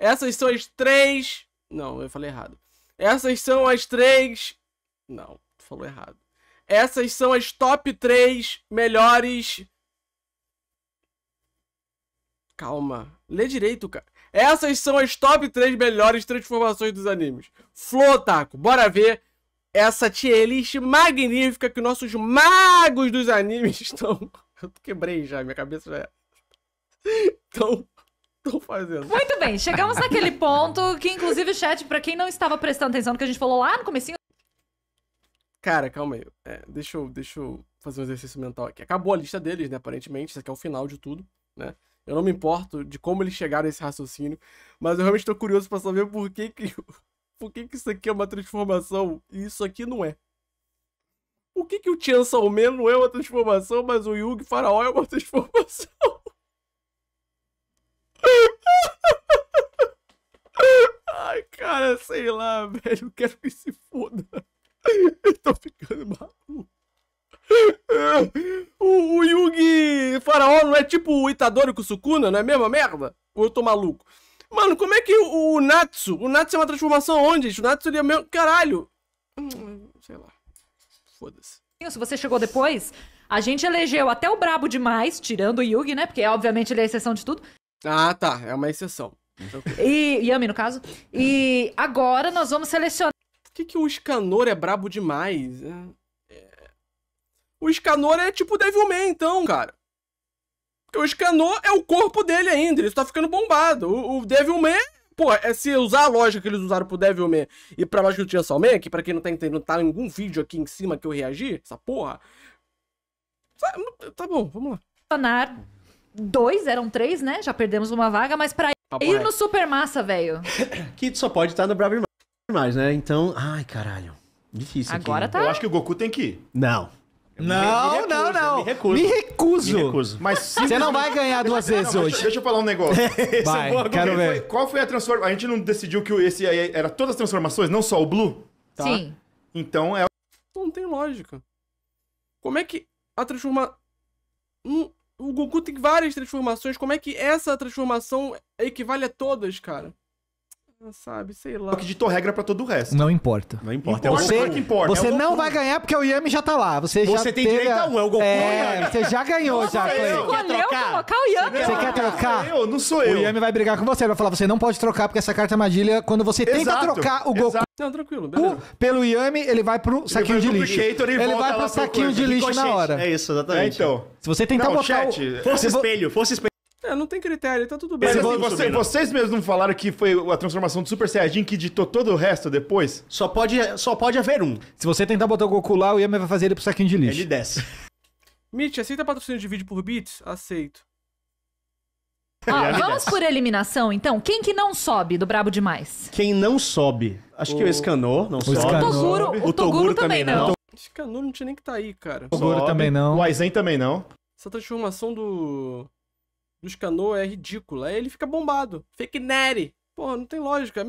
Essas são as três. Não, eu falei errado. Essas são as três. Não, falou errado. Essas são as top 3 melhores. Calma. Lê direito, cara. Essas são as top 3 melhores transformações dos animes. Flow bora ver essa tier list magnífica que nossos magos dos animes estão. Eu quebrei já, minha cabeça já. É. Então, tô fazendo. Muito bem, chegamos naquele ponto que, inclusive, chat, para quem não estava prestando atenção no que a gente falou lá no comecinho. Cara, calma aí. É, deixa, eu, deixa eu fazer um exercício mental aqui. Acabou a lista deles, né? Aparentemente, isso aqui é o final de tudo, né? Eu não me importo de como eles chegaram a esse raciocínio, mas eu realmente tô curioso para saber por que que, por que que isso aqui é uma transformação e isso aqui não é. Por que que o Tian Salmen não é uma transformação, mas o Yugi Faraó é uma transformação? Cara, sei lá, velho. Eu quero que se foda. Eu tô ficando maluco. É, o, Yugi Faraó não é tipo o Itadori com o Sukuna, não é a mesma merda? Ou eu tô maluco? Mano, como é que o, Natsu... O Natsu é uma transformação onde? O Natsu seria é mesmo... Caralho. Hum, sei lá. Foda-se. Se você chegou depois, a gente elegeu até o brabo demais, tirando o Yugi, né? Porque obviamente ele é a exceção de tudo. Ah, tá. É uma exceção. E Yami, no caso. E agora nós vamos selecionar. Por que, que o Escanor é brabo demais? É... É... O Escanor é tipo Devil May então, cara. Porque o Escanor é o corpo dele ainda, ele tá ficando bombado. O, o May pô, é se usar a lógica que eles usaram pro Devil May e pra lógica do Chainsaw Man, que pra quem não tá entendendo, tá em algum vídeo aqui em cima que eu reagi, essa porra. Tá, bom, vamos lá. Dois, eram três, né? Já perdemos uma vaga, mas pra e no super massa, velho. que só pode estar no Bravo Irmãos, né? Então, ai, caralho. Difícil. Agora aqui, né? tá. Eu acho que o Goku tem que ir. Não. Não, me, me recuso, não, não. Me recuso. Me recuso. Me recuso. Mas você não vai ganhar duas vezes não, hoje. Deixa, eu falar um negócio. vai, é quero ver. Foi, qual foi a transformação? A gente não decidiu que esse aí era todas as transformações, não só o Blue? Tá. Sim. Então é. Não tem lógica. Como é que a transformação. um o Goku tem várias transformações. Como é que essa transformação equivale a todas, cara? sabe, sei lá. Só que ditou regra pra todo o resto. Não importa. Não importa. É importa. Você, é o que importa. Você é não vai ganhar porque o Yami já tá lá. Você, você já tem teve... direito a um, é o Goku. É, você já ganhou, já. Você trocar colocar o Yami. Você, você quer trocar? Eu, não sou eu. O Yami vai brigar com você. Ele vai falar, você não pode trocar porque essa carta armadilha, é quando você Exato. tenta trocar o Goku... Exato. Não, tranquilo, beleza. Pelo Yami, ele vai pro saquinho vai de lixo. Ele vai pro saquinho de lixo na hora. É isso, exatamente. É, então. Se você tentar não, botar chat, o... Fosse espelho, fosse espelho. É, não tem critério, tá tudo bem. Mas, é assim, você, vocês mesmos não falaram que foi a transformação do Super Saiyajin que ditou todo o resto depois? Só pode, só pode haver um. Se você tentar botar o Goku lá, o Yami vai fazer ele pro saquinho de lixo. Ele desce. Mitch, aceita patrocínio de vídeo por bits? Aceito. Ah, vamos por eliminação, então. Quem que não sobe do Brabo Demais? Quem não sobe? Acho o... que o Escanor não o sobe. Escanor. O, Toguro, o, Toguro, também não. não. Escanor não tinha nem que tá aí, cara. O Toguro sobe. também não. O Aizen também não. Essa transformação do dos Cano é ridícula. Aí ele fica bombado. Fake Nery. Porra, não tem lógica.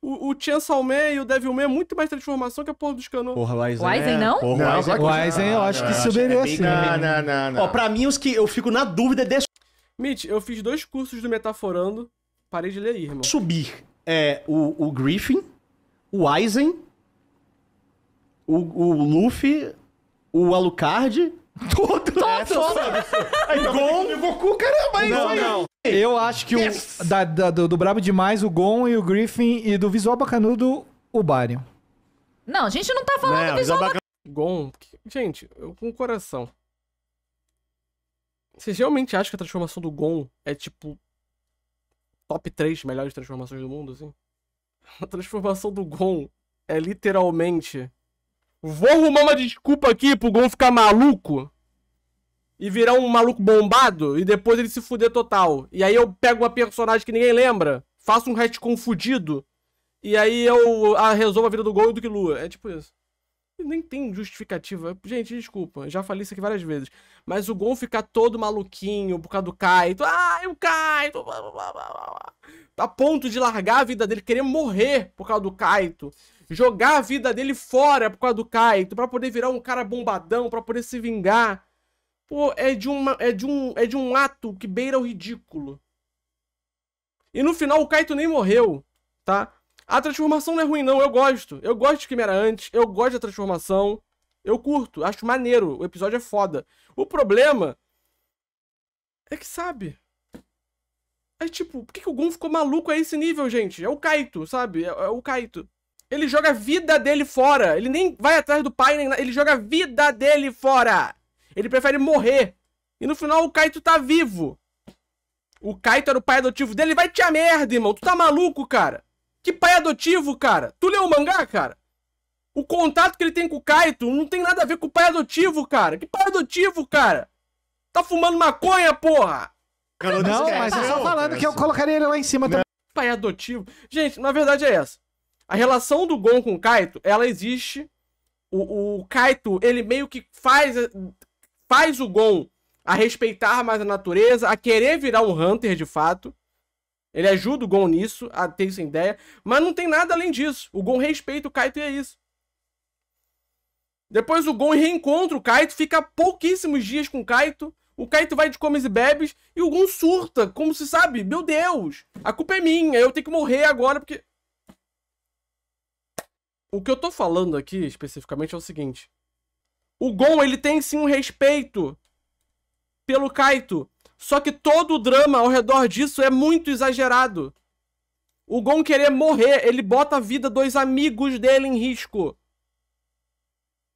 O, o Tian Salmé e o Devilman é muito mais transformação que a porra dos canos. Porra, o Aizen. É, não? Porra, é. não, o Aizen eu acho não, que se assim. É não, não, não, Ó, pra mim, os que eu fico na dúvida é desse. Mitch, eu fiz dois cursos do Metaforando. Parei de ler, irmão. Subir é o, o Griffin, o Aizen, o, o Luffy, o Alucard Todo. Todo. o Gon... e O Goku, caramba, aí, Não, não. Eu acho que Yes! o, da- da- do, do Brabo Demais, o Gon e o Griffin, e do visual bacanudo, o Barion. Não, a gente não tá falando Né, visual Bacanudo. Gon. Gente, eu com o coração. Vocês realmente acham que a transformação do Gon é tipo. Top 3 melhores transformações do mundo, assim? A transformação do Gon é literalmente Vou arrumar uma desculpa aqui pro Gon ficar maluco e virar um maluco bombado e depois ele se fuder total. E aí eu pego uma personagem que ninguém lembra, faço um retcon fudido e aí eu ah, resolvo a vida do Gol e do Killua. É tipo isso. Nem tem justificativa. Gente, desculpa, já falei isso aqui várias vezes. Mas o Gon ficar todo maluquinho por causa do Kaito. Ah, o Kaito! Blá, blá, blá, blá. Tá a ponto de largar a vida dele, querer morrer por causa do Kaito jogar a vida dele fora por causa do Kaito, para poder virar um cara bombadão, para poder se vingar. Pô, é de, uma, é, de um, é de um ato que beira o ridículo. E no final o Kaito nem morreu, tá? A transformação não é ruim não, eu gosto. Eu gosto de Quimera antes, eu gosto da transformação. Eu curto, acho maneiro, o episódio é foda. O problema é que, sabe... É tipo, por que, que o Gon ficou maluco a esse nível, gente? É o Kaito, sabe? é, é o Kaito. Ele joga a vida dele fora. Ele nem vai atrás do pai, nem Ele joga a vida dele fora. Ele prefere morrer. E no final o Kaito tá vivo. O Kaito era o pai adotivo dele. vai te a merda, irmão. Tu tá maluco, cara? Que pai adotivo, cara? Tu leu o mangá, cara? O contato que ele tem com o Kaito não tem nada a ver com o pai adotivo, cara. Que pai adotivo, cara? Tá fumando maconha, porra! Não, não mas eu só falando que eu colocaria ele lá em cima também. Pai adotivo. Gente, na verdade é essa. A relação do Gon com o Kaito, ela existe. O, o Kaito, ele meio que faz, faz o Gon a respeitar mais a natureza, a querer virar um Hunter de fato. Ele ajuda o Gon nisso, a ter essa ideia. Mas não tem nada além disso. O Gon respeita o Kaito e é isso. Depois o Gon reencontra o Kaito, fica pouquíssimos dias com o Kaito. O Kaito vai de comes e bebes e o Gon surta, como se sabe, meu Deus, a culpa é minha, eu tenho que morrer agora porque. O que eu tô falando aqui, especificamente, é o seguinte. O Gon, ele tem sim um respeito pelo Kaito. Só que todo o drama ao redor disso é muito exagerado. O Gon querer morrer, ele bota a vida dos amigos dele em risco.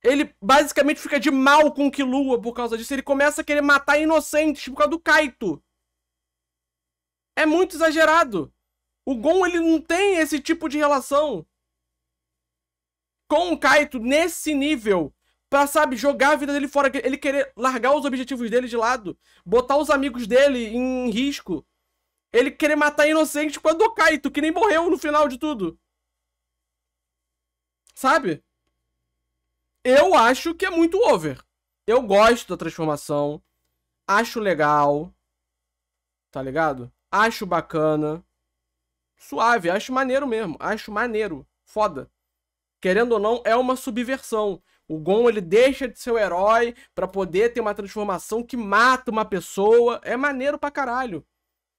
Ele basicamente fica de mal com Killua por causa disso. Ele começa a querer matar inocentes por causa do Kaito. É muito exagerado. O Gon, ele não tem esse tipo de relação com o Kaito nesse nível pra, sabe, jogar a vida dele fora, ele querer largar os objetivos dele de lado, botar os amigos dele em risco. Ele querer matar inocente quando o Kaito, que nem morreu no final de tudo. Sabe? Eu acho que é muito over. Eu gosto da transformação. Acho legal. Tá ligado? Acho bacana. Suave, acho maneiro mesmo. Acho maneiro. Foda querendo ou não, é uma subversão. O Gon ele deixa de ser o herói para poder ter uma transformação que mata uma pessoa. É maneiro pra caralho.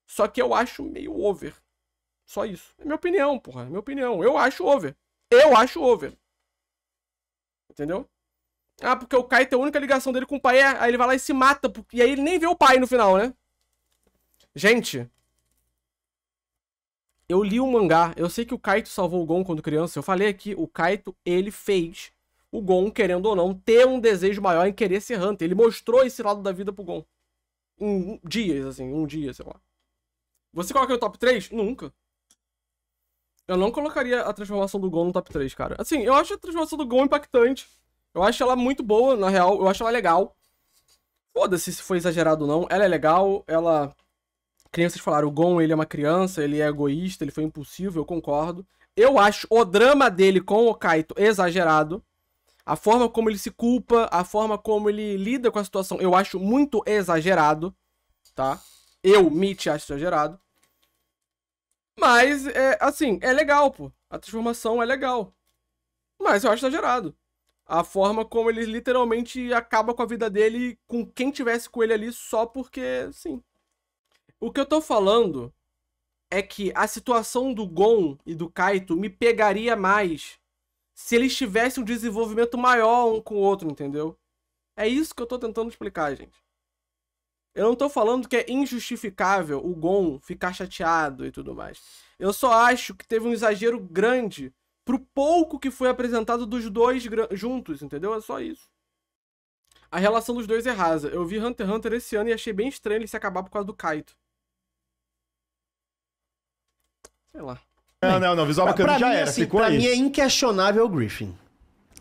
Só que eu acho meio over. Só isso. É minha opinião, porra. É minha opinião. Eu acho over. Eu acho over. Entendeu? Ah, porque o Kaito, é a única ligação dele com o pai é, Aí ele vai lá e se mata. E aí ele nem vê o pai no final, né? Gente, eu li o mangá, eu sei que o Kaito salvou o Gon quando criança. Eu falei aqui, o Kaito, ele fez o Gon, querendo ou não, ter um desejo maior em querer ser Hunter. Ele mostrou esse lado da vida pro Gon. Em dias, assim, um dia, sei lá. Você coloca no top 3? Nunca. Eu não colocaria a transformação do Gon no top 3, cara. Assim, eu acho a transformação do Gon impactante. Eu acho ela muito boa, na real. Eu acho ela legal. Foda-se se foi exagerado ou não. Ela é legal, ela que nem vocês falaram, o Gon, ele é uma criança, ele é egoísta, ele foi impulsivo, eu concordo. Eu acho o drama dele com o Kaito exagerado. A forma como ele se culpa, a forma como ele lida com a situação, eu acho muito exagerado, tá? Eu, Mitch, acho exagerado. Mas, é, assim, é legal, pô. A transformação é legal. Mas eu acho exagerado. A forma como ele literalmente acaba com a vida dele com quem tivesse com ele ali só porque, sim. O que eu tô falando é que a situação do Gon e do Kaito me pegaria mais se eles tivessem um desenvolvimento maior um com o outro, entendeu? É isso que eu tô tentando explicar, gente. Eu não tô falando que é injustificável o Gon ficar chateado e tudo mais. Eu só acho que teve um exagero grande pro pouco que foi apresentado dos dois juntos, entendeu? É só isso. A relação dos dois é rasa. Eu vi Hunter x Hunter esse ano e achei bem estranho ele se acabar por causa do Kaito. Sei lá. Não, não, não. Visual bacana pra já mim, era. Assim, ficou pra aí. mim é inquestionável o Griffin.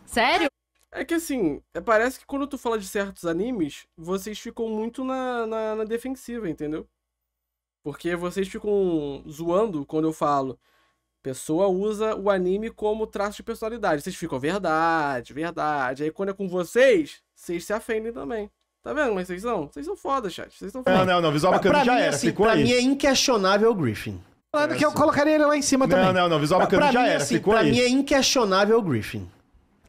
Sério? É que assim, é, parece que quando tu fala de certos animes, vocês ficam muito na, na, na defensiva, entendeu? Porque vocês ficam zoando quando eu falo. Pessoa usa o anime como traço de personalidade. Vocês ficam, verdade, verdade. Aí quando é com vocês, vocês se afendem também. Tá vendo mas vocês são? Vocês são foda, chat. Vocês são foda. Não, não, não. Visual bacana já mim, era. Assim, ficou pra aí. mim é inquestionável o Griffin. Claro é que eu assim. colocaria ele lá em cima não, também. Não, não, não. Visual pra, bacana pra já mim, era. Assim, ficou pra mim é inquestionável o Griffin.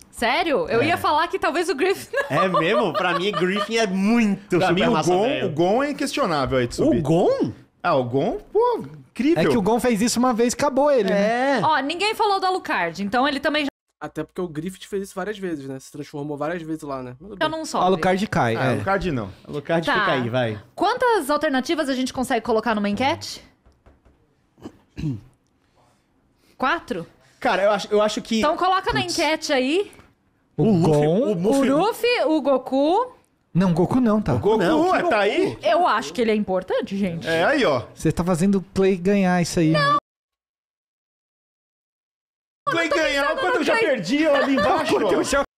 Sério? Eu é. ia falar que talvez o Griffin. Não. É mesmo? Pra mim, Griffin é muito pra mim, o Gon, o Gon é inquestionável aí, subir. O Gon? Ah, o Gon, pô, incrível. É que o Gon fez isso uma vez acabou ele, né? é. né? Ó, ninguém falou do Alucard, então ele também já. Até porque o Griffith fez isso várias vezes, né? Se transformou várias vezes lá, né? Eu então não sobe. Alucard cai. Ah, é. Alucard não. Alucard tá. fica aí, vai. Quantas alternativas a gente consegue colocar numa enquete? Quatro? Cara, eu acho, eu acho que. Então coloca na enquete aí. O, o Luffy, Gon. o O Luffy. o Goku. Não, Goku não, tá? Goku, Não, é, tá aí? Eu acho que ele é importante, gente. É aí, ó. Você tá fazendo o Play ganhar isso aí. Não, Play ganhar, quando eu já perdi ali embaixo.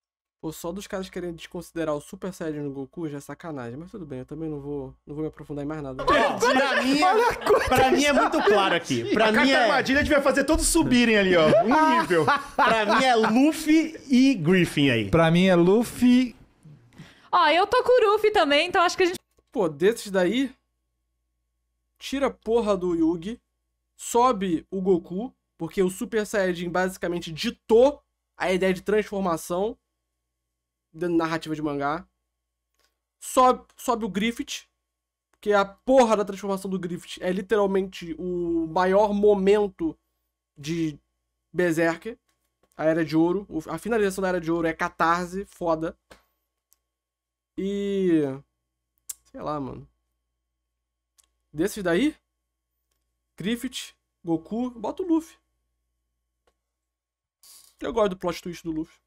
Ou só dos caras querendo desconsiderar o Super Saiyajin no Goku já é sacanagem. Mas tudo bem, eu também não vou, não vou me aprofundar em mais nada. Ó, pra mim, pra mim é, é muito claro aqui. Pra a mim é... armadilha devia fazer todos subirem ali, ó. Um ah. nível. pra mim é Luffy e Griffin aí. Pra mim é Luffy... Ó, eu tô com o Luffy também, então acho que a gente... Pô, desses daí... Tira a porra do Yugi. Sobe o Goku. Porque o Super Saiyajin basicamente ditou a ideia de transformação de narrativa de mangá. Sobe, sobe o Griffith, que a porra da transformação do Griffith é literalmente o maior momento de Berserker, a Era de Ouro. A finalização da Era de Ouro é catarse, foda. E. Sei lá, mano. Desses daí? Griffith, Goku, bota o Luffy. Eu gosto do plot twist do Luffy.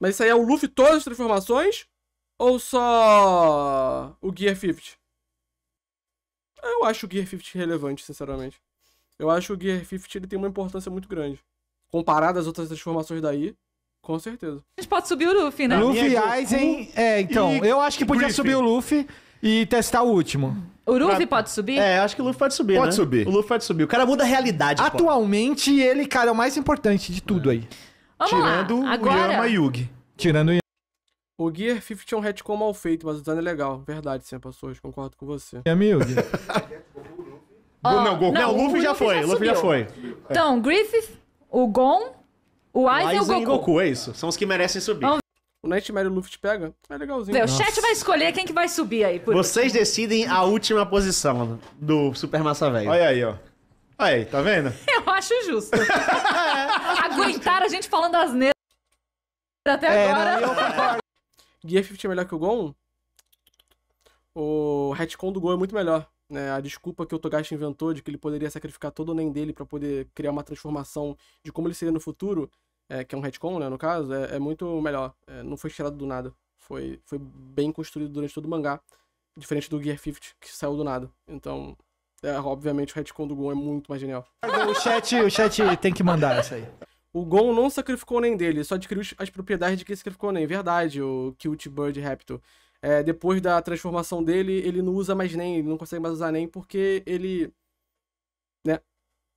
Mas isso aí é o Luffy todas as transformações? Ou só o Gear 50? Eu acho o Gear 50 relevante, sinceramente. Eu acho que o Gear 50 ele tem uma importância muito grande. Comparado às outras transformações daí, com certeza. A gente pode subir o Luffy, né? É Luffy, Aizen... É, então, eu acho que podia Griffin. subir o Luffy e testar o último. O Luffy pra... pode subir? É, acho que o Luffy pode subir, Pode né? subir. O Luffy pode subir. O cara muda a realidade, Atualmente, pô. ele, cara, é o mais importante de tudo é. aí. Vamos Tirando lá. Agora... o Yama e Yugi. Tirando o o Gear 50 é um retcon mal feito, mas o design é legal. Verdade, sem pessoas, concordo com você. É amigo. oh, não, não, o Luffy já foi, já Luffy já foi. É. Então, Griffith, o Gon, o Aizen e o Goku. E Goku, é isso. São os que merecem subir. Vamos... O Nightmare e o Luffy te pega? É legalzinho. O chat vai escolher quem que vai subir aí. Vocês decidem a última posição do Super Massa Velho. Olha aí, ó. Aí, tá vendo? Eu acho justo. Aguentaram a gente falando asneira até é, agora. Não, Gear 50 é melhor que o Gon? O retcon do Gon é muito melhor. Né? A desculpa que o Togashi inventou de que ele poderia sacrificar todo o nem dele para poder criar uma transformação de como ele seria no futuro, é, que é um retcon, né, no caso, é, é muito melhor. É, não foi tirado do nada. Foi, foi bem construído durante todo o mangá. Diferente do Gear 50, que saiu do nada. Então, é, obviamente o retcon do Gon é muito mais genial. O chat, o chat tem que mandar isso aí. O Gon não sacrificou nem dele, só adquiriu as propriedades de que sacrificou nem. Verdade, o Cute Bird Raptor. É, depois da transformação dele, ele não usa mais nem, ele não consegue mais usar nem porque ele. Né?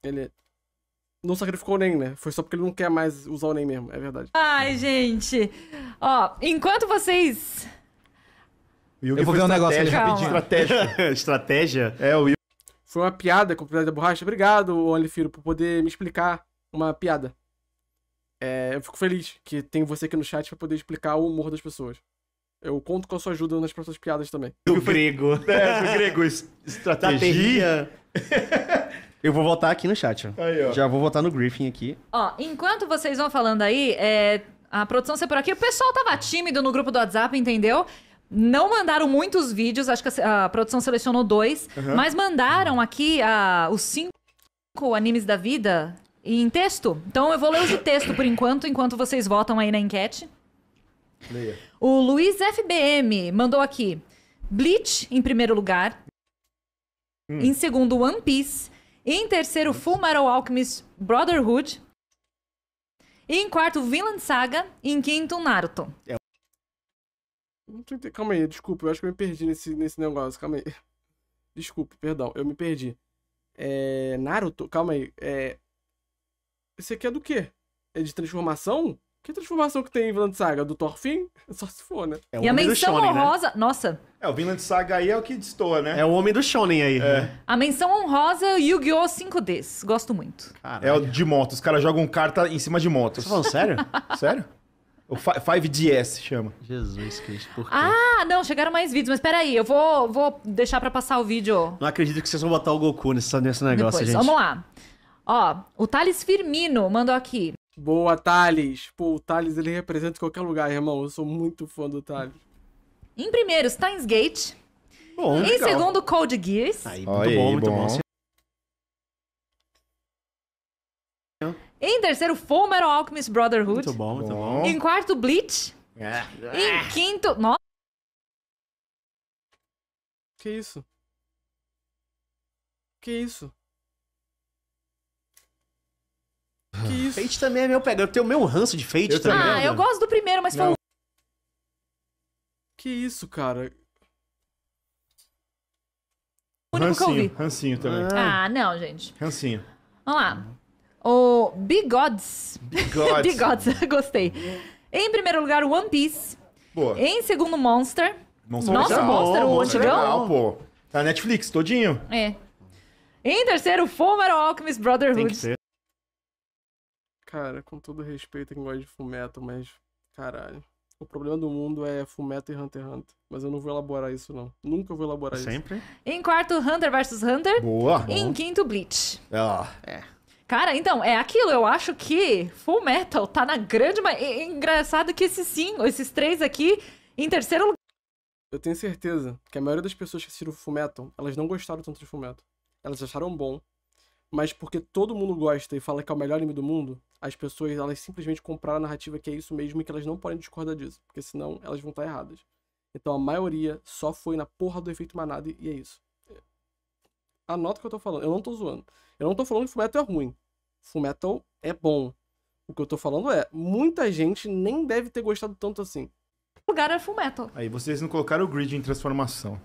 Ele não sacrificou nem Nen, né? Foi só porque ele não quer mais usar o Nen mesmo, é verdade. Ai, gente. Ó, enquanto vocês. eu vou ver um negócio ali rapidinho. Estratégia. Estratégia? É, o foi uma piada com o propriedade da borracha. Obrigado, Olifiro, por poder me explicar uma piada. É, eu fico feliz que tem você aqui no chat para poder explicar o humor das pessoas. Eu conto com a sua ajuda nas próximas piadas também. Do grego. É, do grego. Estratégia. Eu vou voltar aqui no chat. Aí, Já vou voltar no Griffin aqui. Ó, enquanto vocês vão falando aí, é... a produção ser por aqui, o pessoal tava tímido no grupo do WhatsApp, entendeu? Não mandaram muitos vídeos, acho que a, a produção selecionou dois, uhum. mas mandaram aqui a, os cinco animes da vida em texto. Então eu vou ler os de texto por enquanto, enquanto vocês votam aí na enquete. Leia. O Luiz FBM mandou aqui Bleach em primeiro lugar, hum. em segundo One Piece, em terceiro hum. Full Metal Alchemist Brotherhood, e em quarto Villain Saga, em quinto Naruto. É não Calma aí, desculpa, eu acho que eu me perdi nesse, nesse negócio, calma aí. Desculpa, perdão, eu me perdi. É. Naruto, calma aí. É. Esse aqui é do quê? É de transformação? Que transformação que tem em Vinland Saga? Do Thorfinn? Só se for, né? É e a menção Shonen, né? honrosa. Né? Nossa. É, o Vinland Saga aí é o que destoa, né? É o homem do Shonen aí. É. Né? A menção honrosa é Yu-Gi-Oh! 5Ds. Gosto muito. Caralho. É o de moto. Os caras jogam carta em cima de motos. Você tá falando sério? sério? O 5DS chama. Jesus Cristo, por quê? Ah, não, chegaram mais vídeos, mas peraí, eu vou, vou deixar pra passar o vídeo. Não acredito que vocês vão botar o Goku nesse, nesse negócio, Depois, gente. Vamos lá. Ó, o Thales Firmino mandou aqui. Boa, Thales. Pô, o Thales ele representa qualquer lugar, irmão. Eu sou muito fã do Thales. Em primeiro, Steins Gate. Bom, em legal. segundo, Cold Gears. Aí, muito Aí, bom, muito bom. bom. Em terceiro, Full Metal Alchemist Brotherhood. Muito bom, muito bom. Em quarto, Bleach. É. Em é. quinto... Nossa. Que isso? Que isso? Que isso? Fate também é meu pega. Eu tenho meu ranço de Fate eu também. Ah, eu gosto do primeiro, mas foi. Que isso, cara? O único que eu vi. Rancinho também. Ah. ah, não, gente. Rancinho. Vamos lá. O Bigods. Bigods. Bigods, gostei. Em primeiro lugar, One Piece. Boa. Em segundo, Monster. Monster Nossa, legal. Monster, o Monster antigão. Legal, pô. Tá na Netflix, todinho. É. Em terceiro, Full Metal Alchemist Brotherhood. Tem que ser. Cara, com todo respeito a quem gosta de Fullmetal, mas caralho. O problema do mundo é Fullmetal e Hunter x Hunter. Mas eu não vou elaborar isso, não. Nunca vou elaborar Sempre. isso. Sempre. Em quarto, Hunter vs Hunter. Boa. Em quinto, Bleach. Ah. É. Cara, então, é aquilo. Eu acho que Full Metal tá na grande. Ma... É engraçado que esses cinco, esses três aqui, em terceiro lugar. Eu tenho certeza que a maioria das pessoas que assistiram Full Metal, elas não gostaram tanto de Full Metal. Elas acharam bom. Mas porque todo mundo gosta e fala que é o melhor anime do mundo, as pessoas elas simplesmente compraram a narrativa que é isso mesmo e que elas não podem discordar disso. Porque senão elas vão estar erradas. Então a maioria só foi na porra do efeito manada e é isso. Anota o que eu tô falando. Eu não tô zoando. Eu não tô falando que Fullmetal é ruim. Fullmetal é bom. O que eu tô falando é, muita gente nem deve ter gostado tanto assim. O lugar era é Fullmetal. Aí vocês não colocaram o grid em transformação.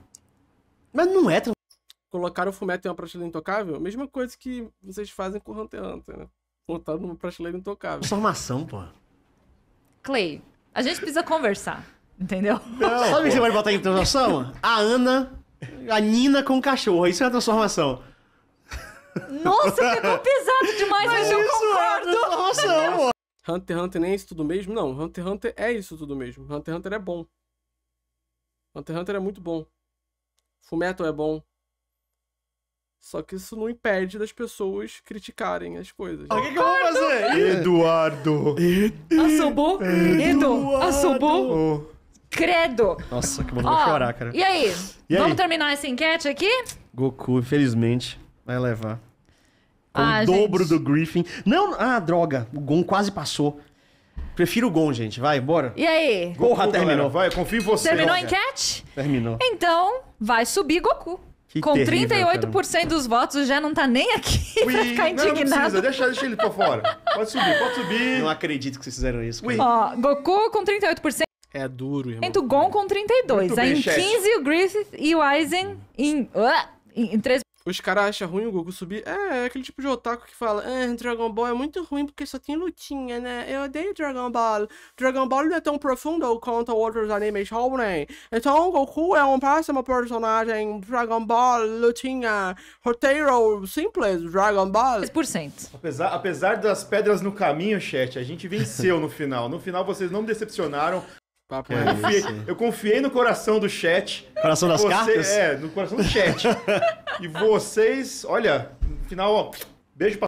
Mas não é transformação. Colocaram o Fullmetal em uma prateleira intocável? Mesma coisa que vocês fazem com o Hunter x Hunter, né? Botado numa prateleira intocável. Transformação, pô. Clay, a gente precisa conversar, entendeu? Não, Sabe o que você vai botar em transformação? A Ana a Nina com o cachorro, isso é uma transformação. Nossa, ficou pesado demais, mas, mas eu é concordo. É transformação, pô. Hunter x Hunter nem é isso tudo mesmo? Não, Hunter x Hunter é isso tudo mesmo. Hunter x Hunter é bom. Hunter x Hunter é muito bom. Fullmetal é bom. Só que isso não impede das pessoas criticarem as coisas. O né? que, que eu vou fazer? Eduardo! Assobou? Edu! Assobou? Credo! Nossa, que bom, não chorar, cara. E aí? E vamos aí? terminar essa enquete aqui? Goku, infelizmente, vai levar. Com ah, o dobro gente. do Griffin. Não, ah, droga. O Gon quase passou. Prefiro o Gon, gente. Vai, bora. E aí? Goku, terminou. Galera, vai, confio em você. Terminou a enquete? Terminou. Então, vai subir Goku. Que Com terrível, 38% dos votos já não tá nem aqui Ui, pra ficar indignado. Não, precisa, deixa, deixa ele pra fora. Pode subir, pode subir. Não acredito que vocês fizeram isso. Ó, Goku com 38%. É duro, irmão. Entre o Gon com 32. aí bem, em chefe. 15 o Griffith e o Aizen em, uh, em 3. Os caras acham ruim o Goku subir. É, é aquele tipo de otaku que fala: ah, Dragon Ball é muito ruim porque só tem lutinha, né? Eu odeio Dragon Ball. Dragon Ball não é tão profundo quanto outros animes homem. Então, Goku é um próximo personagem. Dragon Ball, lutinha, roteiro simples, Dragon Ball. 3%. Apesar, apesar das pedras no caminho, chat, a gente venceu no final. No final, vocês não me decepcionaram. Papo é confiei, eu confiei no coração do chat. Coração das você, cartas? É, no coração do chat. e vocês, olha, no final, ó, beijo pra.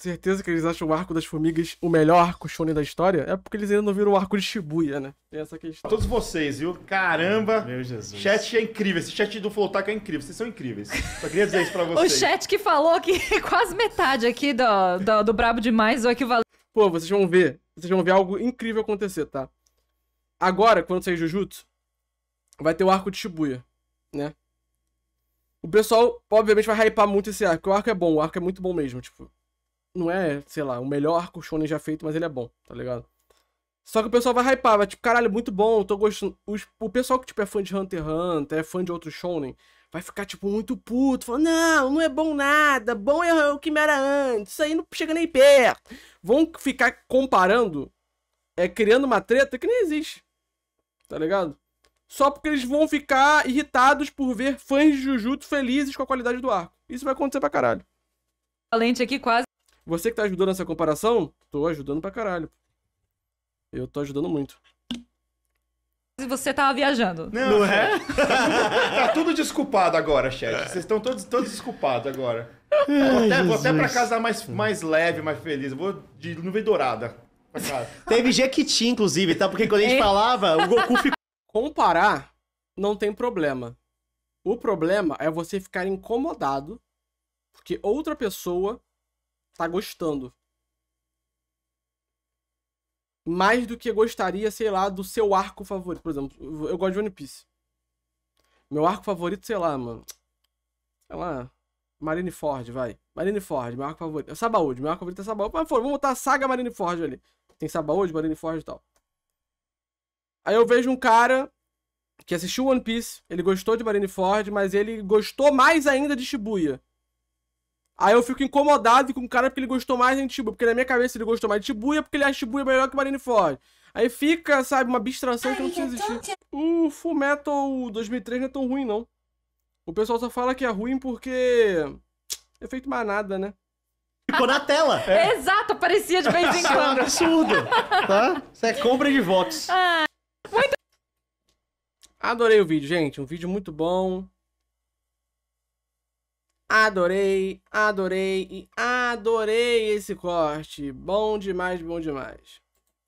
Certeza que eles acham o arco das formigas o melhor arco shonen da história? É porque eles ainda não viram o arco de Shibuya, né? Tem essa questão. Pra todos vocês, viu? Caramba! Meu Jesus. Chat é incrível. Esse chat do Flowtac é incrível. Vocês são incríveis. Só queria dizer isso pra vocês. o chat que falou que quase metade aqui do, do, do Brabo Demais é o equivalente. Pô, vocês vão ver. Vocês vão ver algo incrível acontecer, tá? Agora, quando sair Jujutsu, vai ter o arco de Shibuya, né? O pessoal, obviamente, vai hypar muito esse arco. Porque o arco é bom, o arco é muito bom mesmo. Tipo, não é, sei lá, o melhor arco shonen já feito, mas ele é bom, tá ligado? Só que o pessoal vai hypar, vai tipo, caralho, é muito bom, tô gostando. Os, o pessoal que, tipo, é fã de Hunter x Hunter, é fã de outro shonen, vai ficar, tipo, muito puto, falando, não, não é bom nada, bom é o que me era antes, isso aí não chega nem perto. Vão ficar comparando, é, criando uma treta que nem existe, tá ligado? Só porque eles vão ficar irritados por ver fãs de Jujutsu felizes com a qualidade do arco. Isso vai acontecer pra caralho. A lente aqui quase... Você que tá ajudando nessa comparação, tô ajudando pra caralho. Eu tô ajudando muito e você tava viajando. Não, não é? tá tudo desculpado agora, chat. Vocês estão todos, todos desculpados agora. Ai, até, vou até pra casa mais, mais leve, mais feliz. Vou de nuvem dourada. pra casa. Teve Jequiti, inclusive, tá? Porque quando a gente é. falava, o Goku ficou. Comparar não tem problema. O problema é você ficar incomodado porque outra pessoa tá gostando mais do que gostaria, sei lá, do seu arco favorito. Por exemplo, eu gosto de One Piece. Meu arco favorito, sei lá, mano. Sei lá. Marineford, vai. Marineford, meu arco favorito. É Sabaúde, meu arco favorito é Sabaúde. Mas vamos botar a saga Marineford ali. Tem Sabaúde, Marineford e tal. Aí eu vejo um cara que assistiu One Piece, ele gostou de Marineford, mas ele gostou mais ainda de Shibuya. Aí eu fico incomodado com o cara porque ele gostou mais de Shibuya. Porque na minha cabeça ele gostou mais de Shibuya porque ele acha Shibuya melhor que Marineford. Aí fica, sabe, uma abstração que não precisa existir. O Fullmetal 2003 não é tão ruim, não. O pessoal só fala que é ruim porque... é feito mais nada né? Ficou na tela. É. Exato, aparecia de vez em quando. Isso é um absurdo, tá? Isso é compra de votos. Ah, muito... Adorei o vídeo, gente. Um vídeo muito bom. Adorei, adorei e adorei esse corte. Bom demais, bom demais.